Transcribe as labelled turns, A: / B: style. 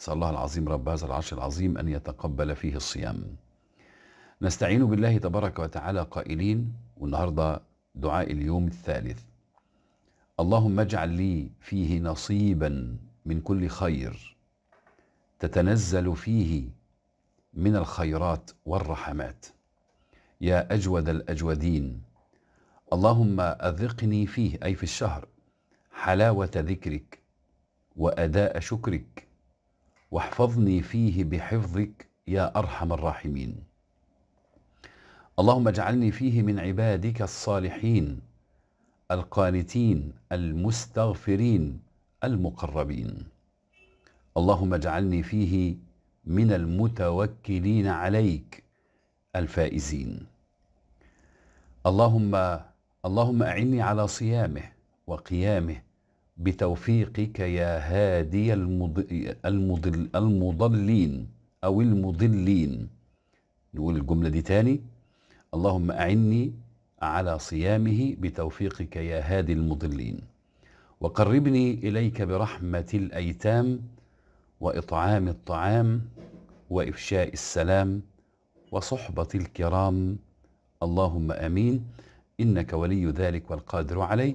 A: نسأل الله العظيم رب هذا العرش العظيم أن يتقبل فيه الصيام نستعين بالله تبارك وتعالى قائلين والنهاردة دعاء اليوم الثالث اللهم اجعل لي فيه نصيبا من كل خير تتنزل فيه من الخيرات والرحمات يا أجود الأجودين اللهم أذقني فيه أي في الشهر حلاوة ذكرك وأداء شكرك واحفظني فيه بحفظك يا ارحم الراحمين اللهم اجعلني فيه من عبادك الصالحين القانتين المستغفرين المقربين اللهم اجعلني فيه من المتوكلين عليك الفائزين اللهم اللهم اعني على صيامه وقيامه بتوفيقك يا هادي المضل المضلين أو المضلين نقول الجملة دي تاني اللهم أعني على صيامه بتوفيقك يا هادي المضلين وقربني إليك برحمة الأيتام وإطعام الطعام وإفشاء السلام وصحبة الكرام اللهم أمين إنك ولي ذلك والقادر عليه